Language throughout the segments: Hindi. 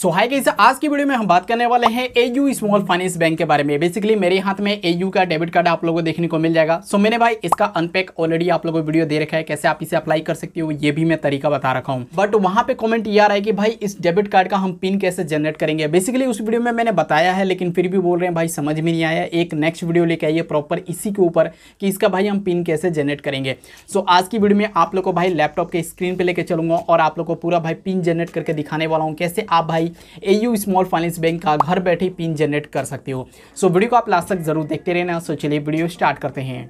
सो हाय गाइस आज की वीडियो में हम बात करने वाले हैं A U small finance bank के बारे में बेसिकली मेरे हाथ में ए यू का डेबिट कार्ड आप लोगों को देखने को मिल जाएगा सो so, मैंने भाई इसका अनपैक ऑलरेडी आप लोगों को वीडियो दे रखा है कैसे आप इसे अप्लाई कर सकते हो ये भी मैं तरीका बता रखा हूँ बट वहाँ पे कॉमेंट ये आ रहा है कि भाई इस डेबिट कार्ड का हम पिन कैसे जनरेट करेंगे बेसिकली उस वीडियो में मैंने बताया है लेकिन फिर भी बोल रहे हैं भाई समझ में नहीं आया एक नेक्स्ट वीडियो लेके आइए प्रॉपर इसी के ऊपर कि इसका भाई हम पिन कैसे जनरेट करेंगे सो आज की वीडियो में आप लोग को भाई लैपटॉप के स्क्रीन पर लेकर चलूंगा और आप लोग को पूरा भाई पिन जनरेट करके दिखाने वाला हूँ कैसे आप भाई I A U small finance bank का घर बैठे पिन जनरेट कर सकते हो सो वीडियो को आप लास्ट तक जरूर देखते रहना सो चलिए वीडियो स्टार्ट करते हैं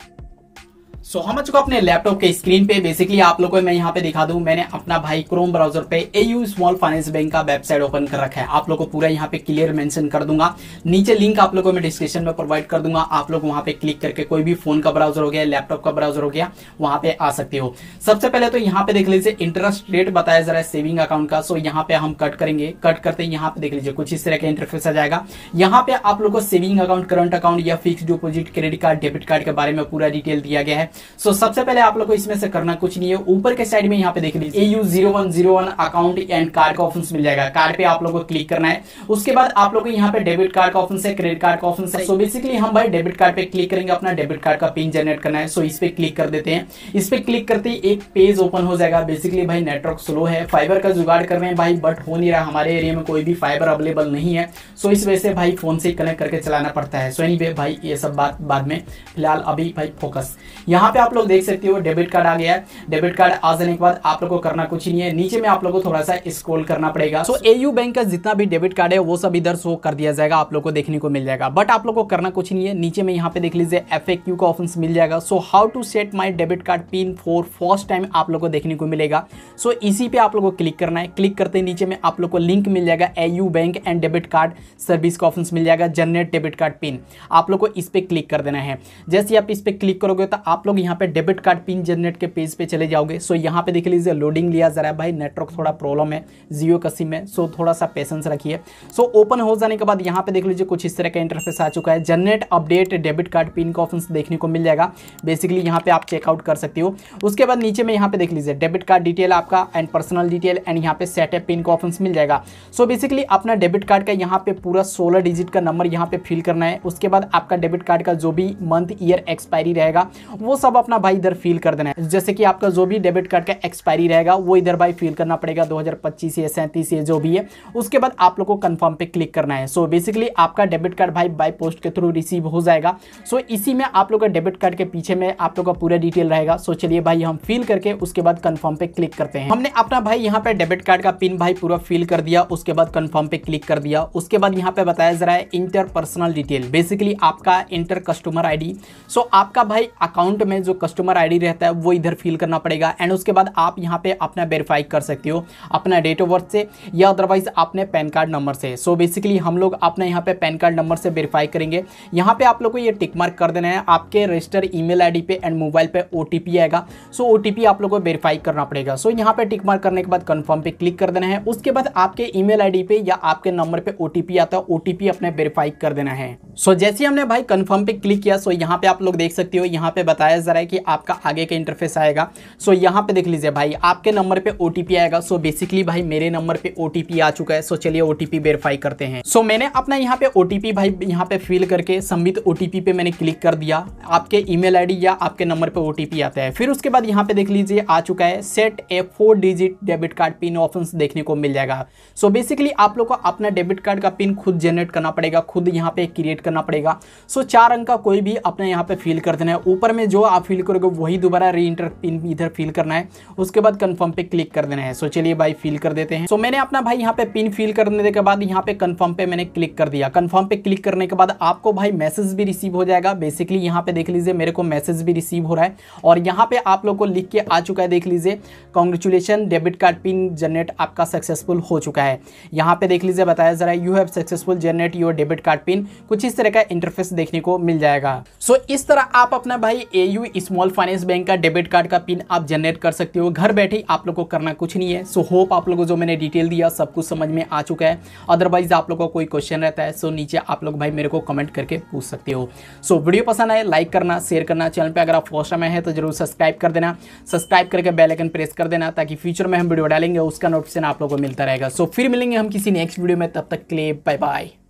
सो so, हम आ चुका अपने लैपटॉप के स्क्रीन पे बेसिकली आप लोगों को मैं यहाँ पे दिखा दू मैंने अपना भाई क्रोम ब्राउजर पे एयू स्मॉल फाइनेंस बैंक का वेबसाइट ओपन कर रखा है आप लोगों को पूरा यहाँ पे क्लियर मेंशन कर दूंगा नीचे लिंक आप लोगों को मैं डिस्क्रिप्शन में प्रोवाइड कर दूंगा आप लोग वहां पे क्लिक करके कोई भी फोन का ब्राउजर हो गया लैपटॉप का ब्राउजर हो गया वहां पे आ सकते हो सबसे पहले तो यहाँ पे देख लीजिए इंटरेस्ट रेट बताया जरा सेविंग अकाउंट का सो यहाँ पे हम कट करेंगे कट करते यहाँ पे देख लीजिए कुछ इस तरह का इंटरफेस आ जाएगा यहाँ पे आप लोग को सेविंग अकाउंट करंट अकाउंट या fix deposit credit card debit card के बारे में पूरा डिटेल दिया गया है सो so, सबसे पहले आप लोग को इसमें से करना कुछ नहीं है ऊपर के साइड में यहाँ पे देख लीजिए AU zero one zero one account and card का ऑप्शन मिल जाएगा कार्ड पे आप लोग को क्लिक करना है उसके बाद आप लोग को यहाँ पे डेबिट कार्ड का ऑप्शन है क्रेडिट कार्ड का ऑप्शन है सो so, बेसिकली हम भाई डेबिट कार्ड पे क्लिक करेंगे अपना डेबिट कार्ड का पिन जनरेट करना है सो so, इस पे क्लिक कर देते हैं इस पे क्लिक करते ही एक पेज ओपन हो जाएगा बेसिकली भाई नेटवर्क स्लो है फाइबर का जुगाड़ कर रहे हैं भाई बट हो नहीं रहा हमारे एरिया में कोई भी फाइबर अवेलेबल नहीं है सो so, इस वजह से भाई फोन से कनेक्ट करके चलाना पड़ता है सो एनी anyway, भाई ये सब बात बाद में फिलहाल अभी भाई फोकस यहाँ यहाँ पे आप लोग देख सकते हो डेबिट कार्ड आ गया है डेबिट कार्ड आ जाने के बाद आप लोग को करना कुछ नहीं है नीचे में आप लोग को थोड़ा सा स्क्रोल करना पड़ेगा सो एयू बैंक का जितना भी डेबिट कार्ड है वो सब इधर शो कर दिया जाएगा आप लोग को देखने को मिल जाएगा बट आप लोग को करना कुछ नहीं है नीचे में यहाँ पे देख लीजिए एफ का ऑप्शन मिल जाएगा so how to set my debit card pin for first time आप लोग को देखने को मिलेगा सो इसी पे आप लोग को क्लिक करना है क्लिक करते ही नीचे में आप लोग को लिंक मिल जाएगा AU bank and debit card service का ऑप्शन मिल जाएगा जनरेट डेबिट कार्ड पिन आप लोग को इस पर क्लिक कर देना है जैसे आप इस पर क्लिक करोगे तो आप लोग लोग यहाँ पे डेबिट कार्ड पिन जनरेट के पेज पे चले जाओगे सो यहाँ पे देख लीजिए लोडिंग लिया ज़रा भाई नेटवर्क थोड़ा प्रॉब्लम है जियो कसी में सो थोड़ा सा पेशेंस रखिए सो ओपन हो जाने के बाद यहाँ पे देख लीजिए कुछ इस तरह का इंटरफेस आ चुका है generate update debit card pin का ऑप्शन देखने को मिल जाएगा बेसिकली यहाँ पे आप चेकआउट कर सकते हो उसके बाद नीचे में यहाँ पे देख लीजिए डेबिट कार्ड डिटेल आपका एंड पर्सनल डिटेल एंड यहाँ पे सेटअप पिन का ऑप्शन मिल जाएगा सो बेसिकली अपना डेबिट कार्ड का यहाँ पे पूरा सोलह डिजिट का नंबर यहाँ पे फिल करना है उसके बाद आपका डेबिट कार्ड का जो भी मंथ ईयर एक्सपायरी रहेगा वो सब अपना भाई इधर फिल कर देना है जैसे कि आपका जो भी डेबिट कार्ड का एक्सपायरी रहेगा वो इधर भाई फिल करना पड़ेगा दो हज़ार पच्चीस या सैंतीस या जो भी है उसके बाद आप लोग को कन्फर्म पे क्लिक करना है सो so, बेसिकली आपका डेबिट कार्ड भाई बाई पोस्ट के थ्रू रिसीव हो जाएगा सो so, इसी में आप लोग का डेबिट कार्ड के पीछे में आप लोग का पूरा डिटेल रहेगा सो so, चलिए भाई हम फिल करके उसके बाद कन्फर्म पे क्लिक करते हैं हमने अपना भाई यहाँ पे डेबिट कार्ड का पिन भाई पूरा फिल कर दिया उसके बाद कन्फर्म पे क्लिक कर दिया उसके बाद यहाँ पे बताया जा रहा है इंटर पर्सनल डिटेल बेसिकली आपका इंटर कस्टमर आई सो आपका भाई अकाउंट में जो कस्टमर आईडी रहता है वो इधर फिल करना पड़ेगा एंड उसके बाद आप यहाँ पे अपना वेरीफाई कर सकते हो अपना डेट ऑफ बर्थ से या अदरवाइज अपने पैन कार्ड नंबर से सो so बेसिकली हम लोग अपना यहाँ पे पैन कार्ड नंबर से वेरीफाई करेंगे यहाँ पे आप लोग को ये टिक मार्क कर देना है आपके रजिस्टर ई मेल पे एंड मोबाइल पर ओ आएगा सो ओ आप लोग को वेरीफाई करना पड़ेगा सो so यहाँ पर टिक मार्क करने के बाद कन्फर्म पर क्लिक कर देना है उसके बाद आपके ई मेल पे या आपके नंबर पर ओ आता है ओ टी वेरीफाई कर देना है सो so जैसे हमने भाई कन्फर्म पे क्लिक किया सो यहाँ पे आप लोग देख सकते हो यहाँ पे बताया नज़र आए कि आपका आगे का इंटरफेस आएगा सो so, यहाँ पे देख लीजिए भाई आपके नंबर पे ओ आएगा सो so, बेसिकली भाई मेरे नंबर पे ओ आ चुका है सो so, चलिए ओ टी करते हैं सो so, मैंने अपना यहाँ पे ओ भाई यहाँ पे फिल करके संबित ओ पे मैंने क्लिक कर दिया आपके ई मेल या आपके नंबर पर ओ आता है फिर उसके बाद यहाँ पे देख लीजिए आ चुका है set a four digit debit card pin option देखने को मिल जाएगा सो so, बेसिकली आप लोग को अपना डेबिट कार्ड का पिन खुद जनरेट करना पड़ेगा खुद यहाँ पे क्रिएट करना पड़ेगा सो so, चार अंक का कोई भी अपने यहाँ पे फिल कर देना है ऊपर में जो आप फिल करोगे वही दोबारा री इंटर पिन इधर फिल करना है उसके बाद कन्फर्म पे क्लिक कर देना है सो चलिए भाई फिल कर देते हैं सो मैंने अपना भाई यहाँ पे पिन फिल करने के बाद यहाँ पे कन्फर्म पे मैंने क्लिक कर दिया कन्फर्म पे क्लिक करने के बाद आपको भाई मैसेज भी रिसीव हो जाएगा बेसिकली यहाँ पे देख लीजिए मेरे को मैसेज भी रिसीव हो रहा है और यहाँ पे आप लोग को लिख के आ चुका है देख लीजिए congratulation debit card pin generate आपका सक्सेसफुल हो चुका है यहाँ पे देख लीजिए बताया जरा you have successful generate your debit card pin कुछ इस तरह का इंटरफेस देखने को मिल जाएगा सो so, इस तरह आप अपना भाई A U small finance bank का डेबिट कार्ड का पिन आप जनरेट कर सकते हो घर बैठे आप लोग को करना कुछ नहीं है सो so, होप आप लोग को जो मैंने डिटेल दिया सब कुछ समझ में आ चुका है अदरवाइज आप लोग का को कोई क्वेश्चन रहता है सो so, नीचे आप लोग भाई मेरे को कमेंट करके पूछ सकते हो सो so, वीडियो पसंद आए लाइक करना शेयर करना चैनल पर अगर आप फर्स्ट में है तो जरूर सब्सक्राइब कर देना सब्सक्राइब करके बेलाइकन प्रेस कर देना ताकि फ्यूचर में हम वीडियो डालेंगे उसका नोटिफिकेशन आप लोग को मिलता रहेगा सो फिर मिलेंगे हम किसी नेक्स्ट वीडियो में तब तक क्ले बाय बाय